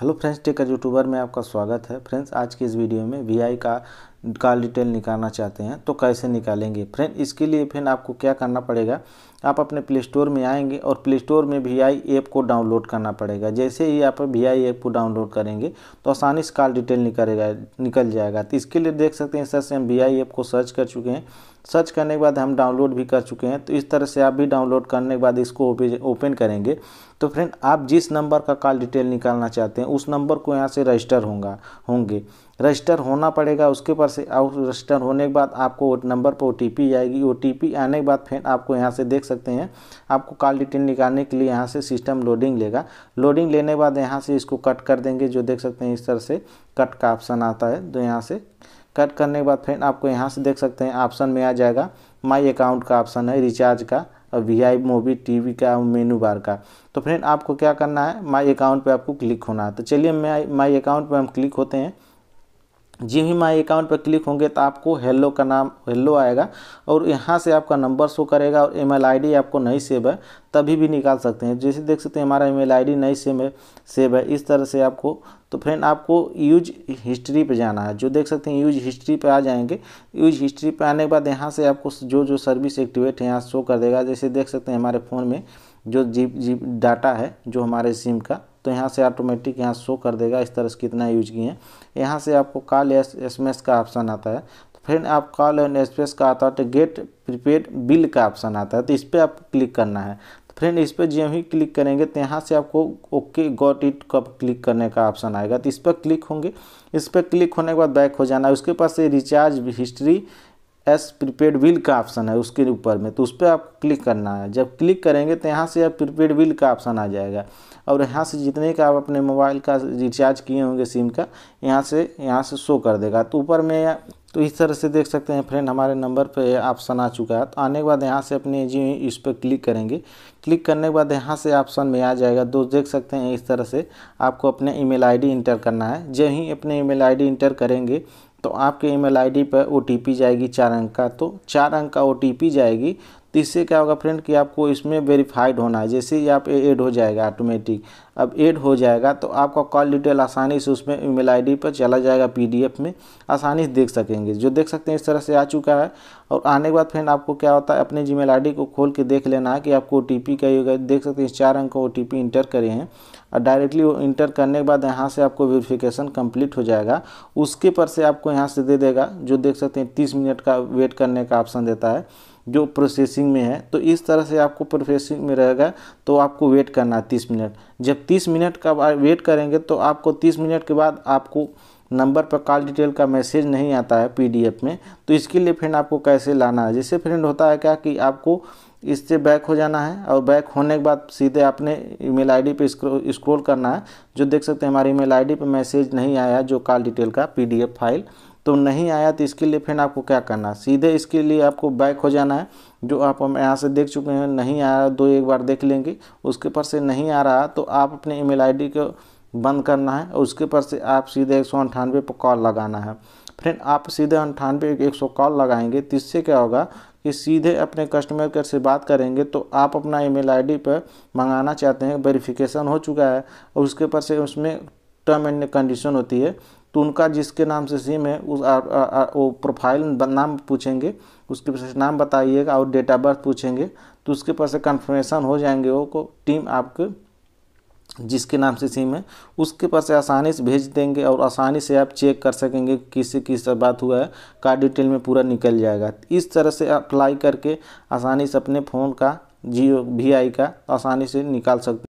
hello friends taker YouTuber में आपका स्वागत है फ्रेंड्स आज की इस वीडियो में वी का का डिटेल निकालना चाहते हैं तो कैसे निकालेंगे फ्रेंड इसके लिए फिर आपको क्या करना पड़ेगा आप अपने प्ले स्टोर में आएंगे और प्ले स्टोर में वी आई ऐप को डाउनलोड करना पड़ेगा जैसे ही आप वी आई ऐप को डाउनलोड करेंगे तो आसानी से कॉल डिटेल निकलेगा निकल जाएगा तो इसके लिए देख सकते हैं सर से हम वी आई ऐप को सर्च कर चुके हैं सर्च करने के बाद हम डाउनलोड भी कर चुके हैं तो इस तरह से आप भी डाउनलोड करने के बाद इसको ओपन करेंगे तो फ्रेंड आप जिस नंबर का कॉल डिटेल निकालना चाहते हैं उस नंबर को यहाँ से रजिस्टर होंगे रजिस्टर होना पड़ेगा उसके बाद से आउट रजिस्टर होने के बाद आपको नंबर पर ओ आएगी ओ आने के बाद फिर आपको यहाँ से देख सकते हैं आपको कॉल डिटेल निकालने के लिए यहाँ से सिस्टम लोडिंग लेगा लोडिंग लेने के बाद यहाँ से इसको कट कर देंगे जो देख सकते हैं इस तरह से कट का ऑप्शन आता है तो यहाँ से कट करने के बाद फिर आपको यहाँ से देख सकते हैं ऑप्शन में आ जाएगा माई अकाउंट का ऑप्शन है रिचार्ज का और वी आई मूवी टी का मेनू बार का तो फ्रेंड आपको क्या करना है माई अकाउंट पे आपको क्लिक होना है तो चलिए मैं माई अकाउंट पे हम क्लिक होते हैं जिम ही माई अकाउंट पर क्लिक होंगे तो आपको हेलो का नाम हेलो आएगा और यहाँ से आपका नंबर शो करेगा और ईमेल आईडी आपको नहीं सेव है तभी भी निकाल सकते हैं जैसे देख सकते हैं हमारा ईमेल आईडी नहीं सेम है सेव है इस तरह से आपको तो फ्रेंड आपको यूज हिस्ट्री पे जाना है जो देख सकते हैं यूज हिस्ट्री पे आ जाएंगे यूज हिस्ट्री पर आने के बाद यहाँ से आपको जो जो सर्विस एक्टिवेट है यहाँ शो कर देगा जैसे देख सकते हैं हमारे फ़ोन में जो जीप जी डाटा है जो हमारे सिम का तो यहाँ से ऑटोमेटिक यहाँ शो कर देगा इस तरह से कितना यूज किए हैं यहाँ से आपको कॉल एस एस का ऑप्शन आता है तो फ्रेंड आप कॉल एंड एस एम का आता है तो गेट प्रीपेड बिल का ऑप्शन आता है तो इस पर आप क्लिक करना है तो फ्रेंड इस पर जो ही क्लिक करेंगे तो यहाँ से आपको ओके गॉट इट का क्लिक करने का ऑप्शन आएगा तो इस पर क्लिक होंगे इस पर क्लिक होने के बाद बैक हो जाना है उसके पास से recharge history S prepaid bill का ऑप्शन है उसके ऊपर में तो उस पर आप क्लिक करना है जब क्लिक करेंगे तो यहाँ से आप प्रीपेड बिल का ऑप्शन आ जाएगा और यहाँ से जितने का आप अपने मोबाइल का रिचार्ज किए होंगे सिम का यहाँ से यहाँ से शो कर देगा तो ऊपर में तो इस तरह से देख सकते हैं फ्रेंड हमारे नंबर पे ऑप्शन आ चुका है तो आने के बाद यहाँ से अपने जी इस पर क्लिक करेंगे क्लिक करने के बाद यहाँ से ऑप्शन में आ जाएगा दोस्त देख सकते हैं इस तरह से आपको अपने ईमेल आईडी इंटर करना है जब ही अपने ईमेल आईडी इंटर करेंगे तो आपके ईमेल आईडी पर ओटीपी जाएगी चार अंक का तो चार अंक का ओटीपी जाएगी तो इससे क्या होगा फ्रेंड कि आपको इसमें वेरीफाइड होना है जैसे ही आप ऐड हो जाएगा ऑटोमेटिक अब ऐड हो जाएगा तो आपका कॉल डिटेल आसानी से उसमें ईमेल आईडी पर चला जाएगा पीडीएफ में आसानी से देख सकेंगे जो देख सकते हैं इस तरह से आ चुका है और आने के बाद फ्रेंड आपको क्या होता है अपने जीमेल आईडी को खोल के देख लेना है कि आपको ओ टी पी होगा देख सकते हैं चार अंक ओ टी पी इंटर करे हैं और डायरेक्टली वो इंटर करने के बाद यहाँ से आपको वेरिफिकेशन कंप्लीट हो जाएगा उसके पर से आपको यहाँ से दे देगा जो देख सकते हैं तीस मिनट का वेट करने का ऑप्शन देता है जो प्रोसेसिंग में है तो इस तरह से आपको प्रोसेसिंग में रहेगा तो आपको वेट करना है तीस मिनट जब तीस मिनट का वेट करेंगे तो आपको तीस मिनट के बाद आपको नंबर पर कॉल डिटेल का मैसेज नहीं आता है पीडीएफ में तो इसके लिए फ्रेंड आपको कैसे लाना है जैसे फ्रेंड होता है क्या कि आपको इससे बैक हो जाना है और बैक होने के बाद सीधे आपने ईमेल आईडी पे पर स्क्रोल करना है जो देख सकते हैं हमारी ईमेल आईडी पे मैसेज नहीं आया जो कॉल डिटेल का पीडीएफ फाइल तो नहीं आया तो इसके लिए फ्रेंड आपको क्या करना है सीधे इसके लिए आपको बैक हो जाना है जो आप हम यहाँ से देख चुके हैं नहीं आ रहा दो एक बार देख लेंगे उसके पर से नहीं आ रहा तो आप अपने ईमेल आईडी को बंद करना है और उसके पर से आप सीधे एक सौ अंठानवे पर कॉल लगाना है फ्रेंड आप सीधे अंठानवे एक सौ कॉल लगाएंगे तो इससे क्या होगा कि सीधे अपने कस्टमर केयर से बात करेंगे तो आप अपना ईमेल आईडी पर मंगाना चाहते हैं वेरिफिकेशन हो चुका है और उसके पर से उसमें टर्म एंड कंडीशन होती है तो उनका जिसके नाम से सिम है उस आ, आ, आ, वो प्रोफाइल नाम पूछेंगे उसके पास नाम बताइएगा और डेट ऑफ बर्थ पूछेंगे तो उसके पास से कन्फर्मेशन हो जाएंगे वो को टीम आपके जिसके नाम से सिम है उसके पास से आसानी से भेज देंगे और आसानी से आप चेक कर सकेंगे किस किस बात हुआ है कार डिटेल में पूरा निकल जाएगा इस तरह से अप्लाई करके आसानी से अपने फ़ोन का जियो वी का आसानी से निकाल सकते